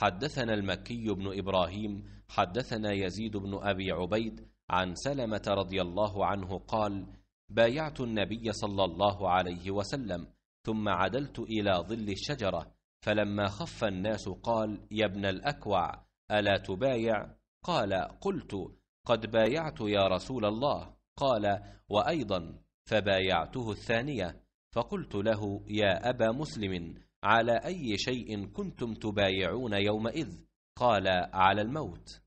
حدثنا المكي بن إبراهيم حدثنا يزيد بن أبي عبيد عن سلمة رضي الله عنه قال بايعت النبي صلى الله عليه وسلم ثم عدلت إلى ظل الشجرة فلما خف الناس قال يا ابن الأكوع ألا تبايع قال قلت قد بايعت يا رسول الله قال وأيضا فبايعته الثانية فقلت له يا أبا مسلم على أي شيء كنتم تبايعون يومئذ قال على الموت